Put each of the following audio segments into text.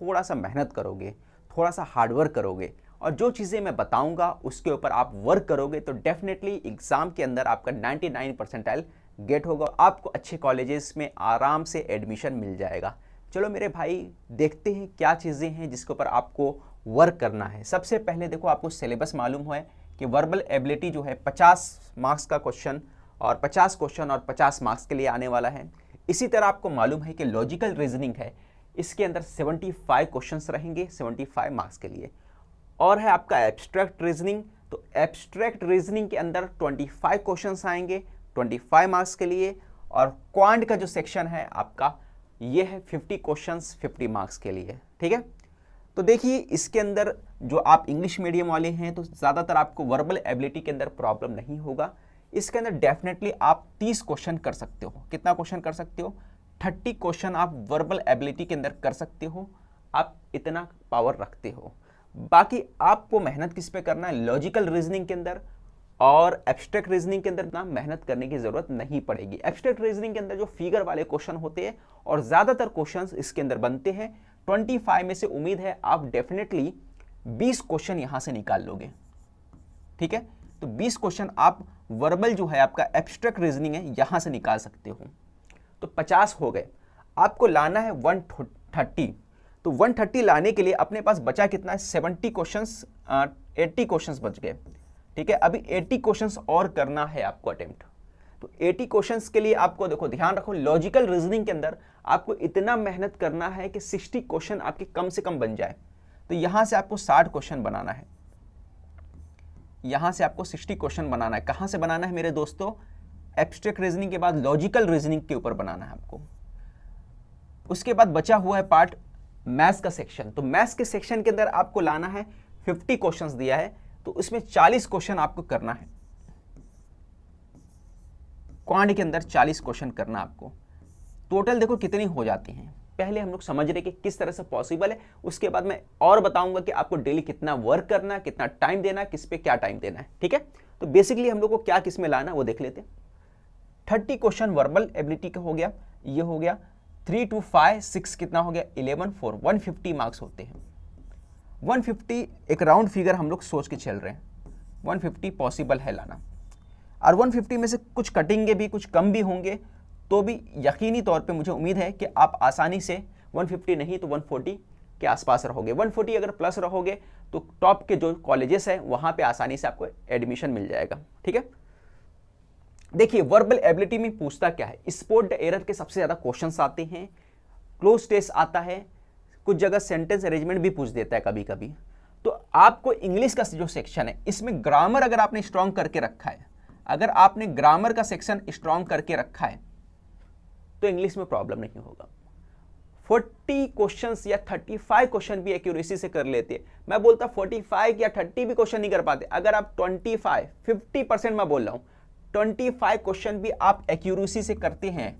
थोड़ा सा मेहनत करोगे थोड़ा सा हार्डवर्क करोगे और जो चीज़ें मैं बताऊंगा उसके ऊपर आप वर्क करोगे तो डेफिनेटली एग्ज़ाम के अंदर आपका 99 परसेंटाइल गेट होगा आपको अच्छे कॉलेजेस में आराम से एडमिशन मिल जाएगा चलो मेरे भाई देखते हैं क्या चीज़ें हैं जिसके ऊपर आपको वर्क करना है सबसे पहले देखो आपको सिलेबस मालूम हो कि वर्बल एबिलिटी जो है पचास मार्क्स का क्वेश्चन और पचास क्वेश्चन और पचास मार्क्स के लिए आने वाला है इसी तरह आपको मालूम है कि लॉजिकल रीजनिंग है इसके अंदर 75 क्वेश्चंस रहेंगे 75 मार्क्स के लिए और है आपका एब्स्ट्रैक्ट रीजनिंग तो एब्स्ट्रैक्ट रीजनिंग के अंदर 25 क्वेश्चन आएंगे फाइव मार्क्स के लिए और क्वांट का जो सेक्शन है आपका ये है फिफ्टी क्वेश्चन फिफ्टी मार्क्स के लिए ठीक है तो देखिए इसके अंदर जो आप इंग्लिश मीडियम वाले हैं तो ज़्यादातर आपको वर्बल एबिलिटी के अंदर प्रॉब्लम नहीं होगा इसके अंदर डेफिनेटली आप 30 क्वेश्चन कर सकते हो कितना क्वेश्चन कर सकते हो थर्टी क्वेश्चन आप वर्बल एबिलिटी के अंदर कर सकते हो आप इतना पावर रखते हो बाकी आपको मेहनत किस पे करना है लॉजिकल रीजनिंग के अंदर और एब्स्ट्रैक्ट रीजनिंग के अंदर इतना मेहनत करने की ज़रूरत नहीं पड़ेगी एब्स्ट्रैक्ट रीजनिंग के अंदर जो फिगर वाले क्वेश्चन होते हैं और ज़्यादातर क्वेश्चन इसके अंदर बनते हैं फाइव में से उम्मीद है आप डेफिनेटली बीस क्वेश्चन यहाँ से निकाल लोगे ठीक है तो 20 क्वेश्चन आप वर्बल जो है आपका एब्स्ट्रैक्ट रीजनिंग है यहाँ से निकाल सकते हो तो पचास हो गए आपको लाना है वन थर्टी तो वन थर्टी लाने के लिए अपने पास बचा कितना है सेवेंटी क्वेश्चन एट्टी क्वेश्चन बच गए ठीक है अभी एट्टी क्वेश्चन और करना है आपको अटेम्प्ट तो 80 क्वेश्चंस के लिए आपको देखो ध्यान रखो लॉजिकल रीजनिंग के अंदर आपको इतना मेहनत करना है कि सिक्सटी क्वेश्चन आपके कम से कम बन जाए तो यहां से आपको साठ क्वेश्चन बनाना है यहां से आपको 60 क्वेश्चन बनाना है कहां से बनाना है मेरे दोस्तों एब्स्ट्रैक्ट रीजनिंग के बाद लॉजिकल रीजनिंग के ऊपर बनाना है आपको उसके बाद बचा हुआ है पार्ट मैथ्स का सेक्शन तो मैथ्स के सेक्शन के अंदर आपको लाना है 50 क्वेश्चंस दिया है तो उसमें 40 क्वेश्चन आपको करना है क्वांड के अंदर 40 क्वेश्चन करना आपको टोटल देखो कितनी हो जाती हैं पहले हम लोग समझ रहे कि किस तरह से पॉसिबल है उसके बाद मैं और बताऊंगा कि आपको डेली कितना वर्क करना है कितना टाइम देना है किस पे क्या टाइम देना है ठीक है तो बेसिकली हम लोग को क्या किस में लाना वो देख लेते हैं थर्टी क्वेश्चन वर्बल एबिलिटी का हो गया ये हो गया थ्री टू फाइव सिक्स कितना हो गया eleven four one fifty marks होते हैं वन फिफ्टी एक राउंड फिगर हम लोग सोच के चल रहे हैं वन फिफ्टी पॉसिबल है लाना और वन फिफ्टी में से कुछ कटेंगे भी कुछ कम भी होंगे तो भी यकीनी तौर पे मुझे उम्मीद है कि आप आसानी से वन फिफ्टी नहीं तो वन फोर्टी के आसपास रहोगे वन फोर्टी अगर प्लस रहोगे तो टॉप के जो कॉलेजेस हैं वहाँ पर आसानी से आपको एडमिशन मिल जाएगा ठीक है देखिए वर्बल एबिलिटी में पूछता क्या है स्पोर्ट द एरर के सबसे ज़्यादा क्वेश्चन आते हैं क्लोज टेस्ट आता है कुछ जगह सेंटेंस अरेंजमेंट भी पूछ देता है कभी कभी तो आपको इंग्लिश का जो सेक्शन है इसमें ग्रामर अगर आपने स्ट्रांग करके रखा है अगर आपने ग्रामर का सेक्शन स्ट्रांग करके रखा है तो इंग्लिश में प्रॉब्लम नहीं होगा 40 क्वेश्चंस या 35 क्वेश्चन भी एक्यूरेसी से कर लेते हैं मैं बोलता 45 या 30 भी क्वेश्चन नहीं कर पाते अगर आप 25 50 परसेंट मैं बोल रहा हूँ 25 क्वेश्चन भी आप एक्यूरेसी से करते हैं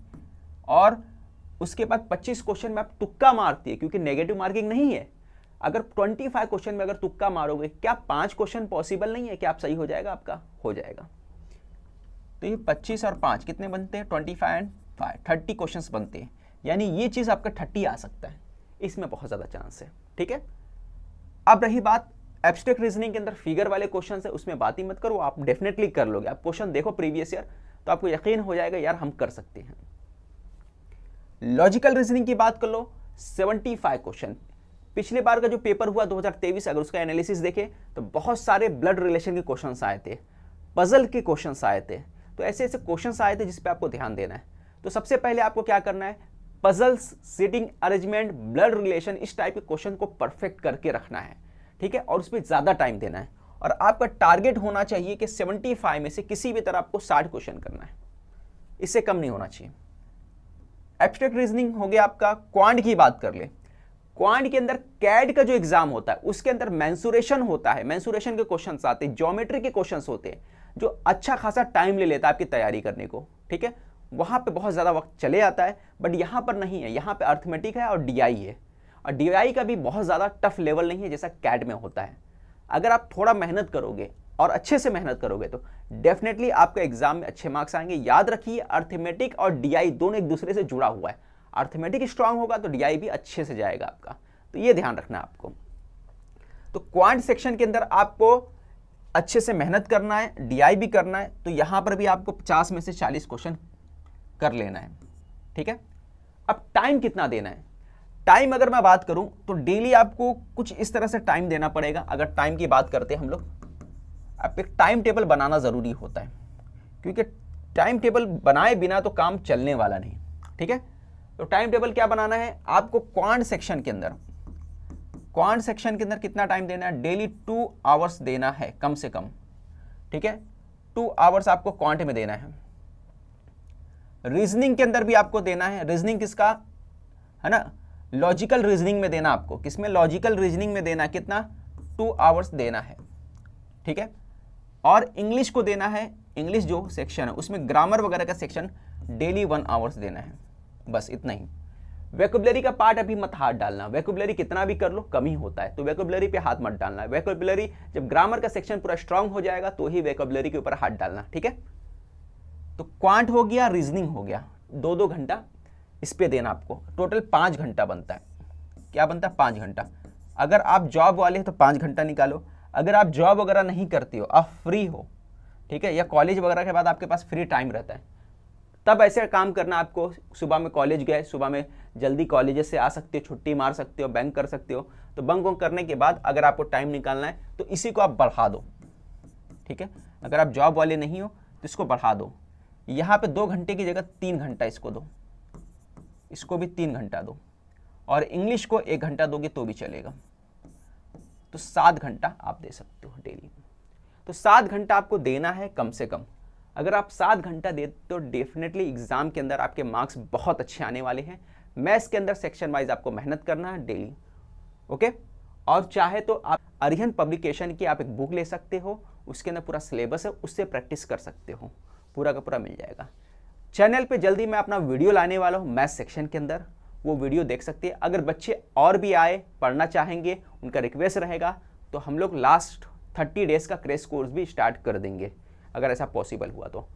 और उसके बाद 25 क्वेश्चन में आप तुक्का मारती है क्योंकि नेगेटिव मार्किंग नहीं है अगर 25 क्वेश्चन में अगर तुक्का मारोगे क्या पांच क्वेश्चन पॉसिबल नहीं है कि आप सही हो जाएगा आपका हो जाएगा तो ये 25 और पांच कितने बनते हैं 25 एंड फाइव थर्टी क्वेश्चन बनते हैं यानी ये चीज़ आपका 30 आ सकता है इसमें बहुत ज़्यादा चांस है ठीक है अब रही बात एब्स्ट्रैक्ट रीजनिंग के अंदर फिगर वाले क्वेश्चन है उसमें बात ही मत करो आप डेफिनेटली कर लोगे आप क्वेश्चन देखो प्रीवियस ईयर तो आपको यकीन हो जाएगा यार हम कर सकते हैं लॉजिकल रीजनिंग की बात कर लो 75 क्वेश्चन पिछले बार का जो पेपर हुआ 2023 अगर उसका एनालिसिस देखें तो बहुत सारे ब्लड रिलेशन के क्वेश्चन आए थे पजल के क्वेश्चन आए थे तो ऐसे ऐसे क्वेश्चन आए थे जिस पर आपको ध्यान देना है तो सबसे पहले आपको क्या करना है puzzles seating arrangement blood relation इस टाइप के क्वेश्चन को परफेक्ट करके रखना है ठीक है और उसमें ज़्यादा टाइम देना है और आपका टारगेट होना चाहिए कि 75 में से किसी भी तरह आपको 60 क्वेश्चन करना है इससे कम नहीं होना चाहिए एब्स्ट्रैक्ट रीजनिंग हो गया आपका क्वांट की बात कर ले क्वांट के अंदर कैड का जो एग्जाम होता है उसके अंदर मैंसुरेशन होता है मैंसुरेशन के क्वेश्चन आते हैं जोमेट्री के क्वेश्चन होते हैं जो अच्छा खासा टाइम ले लेता है आपकी तैयारी करने को ठीक है वहाँ पे बहुत ज़्यादा वक्त चले आता है बट यहाँ पर नहीं है यहाँ पे अर्थमेटिक है और डीआई है और डी का भी बहुत ज़्यादा टफ लेवल नहीं है जैसा कैट में होता है अगर आप थोड़ा मेहनत करोगे और अच्छे से मेहनत करोगे तो डेफिनेटली आपका एग्जाम में अच्छे मार्क्स आएंगे याद रखिए अर्थमेटिक और डी दोनों एक दूसरे से जुड़ा हुआ है अर्थमेटिक स्ट्रांग होगा तो डी भी अच्छे से जाएगा आपका तो ये ध्यान रखना आपको तो क्वांट सेक्शन के अंदर आपको अच्छे से मेहनत करना है डी भी करना है तो यहाँ पर भी आपको पचास में से चालीस क्वेश्चन कर लेना है ठीक है अब टाइम कितना देना है टाइम अगर मैं बात करूं तो डेली आपको कुछ इस तरह से टाइम देना पड़ेगा अगर टाइम की बात करते हैं हम लोग आप एक टाइम टेबल बनाना ज़रूरी होता है क्योंकि टाइम टेबल बनाए बिना तो काम चलने वाला नहीं ठीक है तो टाइम टेबल क्या बनाना है आपको क्वांट सेक्शन के अंदर क्वांट सेक्शन के अंदर कितना टाइम देना है डेली टू आवर्स देना है कम से कम ठीक है टू आवर्स आपको क्वांट में देना है रीजनिंग के अंदर भी आपको देना है रीजनिंग किसका है ना लॉजिकल रीजनिंग में देना आपको किसमें लॉजिकल रीजनिंग में देना कितना टू आवर्स देना है ठीक है और इंग्लिश को देना है इंग्लिश जो सेक्शन है उसमें ग्रामर वगैरह का सेक्शन डेली वन आवर्स देना है बस इतना ही वेकुबलरी का पार्ट अभी मत हाथ डालना वेकुबलरी कितना भी कर लो कमी होता है तो वेकुबलरी पे हाथ मत डालना वेकुबलरी जब ग्रामर का सेक्शन पूरा स्ट्रांग हो जाएगा तो ही वेकुबलरी के ऊपर हाथ डालना ठीक है तो क्वांट हो गया रीजनिंग हो गया दो दो घंटा इस पर देना आपको टोटल पाँच घंटा बनता है क्या बनता है पाँच घंटा अगर आप जॉब वाले हैं तो पाँच घंटा निकालो अगर आप जॉब वगैरह नहीं करती हो आप फ्री हो ठीक है या कॉलेज वगैरह के बाद आपके पास फ्री टाइम रहता है तब ऐसे काम करना आपको सुबह में कॉलेज गए सुबह में जल्दी कॉलेज से आ सकते हो छुट्टी मार सकते हो बैंक कर सकते हो तो बंक वंक करने के बाद अगर आपको टाइम निकालना है तो इसी को आप बढ़ा दो ठीक है अगर आप जॉब वाले नहीं हो तो इसको बढ़ा दो यहाँ पे दो घंटे की जगह तीन घंटा इसको दो इसको भी तीन घंटा दो और इंग्लिश को एक घंटा दोगे तो भी चलेगा तो सात घंटा आप दे सकते हो डेली तो सात घंटा आपको देना है कम से कम अगर आप सात घंटा दे तो डेफिनेटली एग्ज़ाम के अंदर आपके मार्क्स बहुत अच्छे आने वाले हैं मैथ्स के अंदर सेक्शन वाइज आपको मेहनत करना है डेली ओके और चाहे तो आप अरिहन पब्लिकेशन की आप एक बुक ले सकते हो उसके अंदर पूरा सिलेबस है उससे प्रैक्टिस कर सकते हो पूरा का पूरा मिल जाएगा चैनल पे जल्दी मैं अपना वीडियो लाने वाला हूँ मैथ सेक्शन के अंदर वो वीडियो देख सकते हैं अगर बच्चे और भी आए पढ़ना चाहेंगे उनका रिक्वेस्ट रहेगा तो हम लोग लास्ट थर्टी डेज का क्रेश कोर्स भी स्टार्ट कर देंगे अगर ऐसा पॉसिबल हुआ तो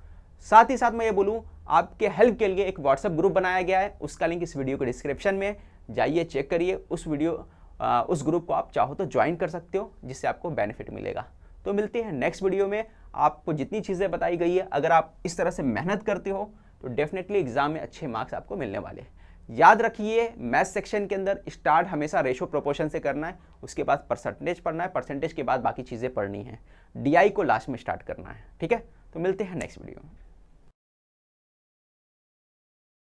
साथ ही साथ मैं ये बोलूँ आपके हेल्प के लिए एक व्हाट्सअप ग्रुप बनाया गया है उसका लिंक इस वीडियो के डिस्क्रिप्शन में जाइए चेक करिए उस वीडियो आ, उस ग्रुप को आप चाहो तो ज्वाइन कर सकते हो जिससे आपको बेनिफिट मिलेगा तो मिलते हैं नेक्स्ट वीडियो में आपको जितनी चीज़ें बताई गई है अगर आप इस तरह से मेहनत करते हो तो डेफिनेटली एग्जाम में अच्छे मार्क्स आपको मिलने वाले हैं याद रखिए मैथ सेक्शन के अंदर स्टार्ट हमेशा रेशो प्रोपोर्शन से करना है उसके बाद परसेंटेज पढ़ना है परसेंटेज के बाद बाकी चीज़ें पढ़नी है डीआई को लास्ट में स्टार्ट करना है ठीक है तो मिलते हैं नेक्स्ट वीडियो में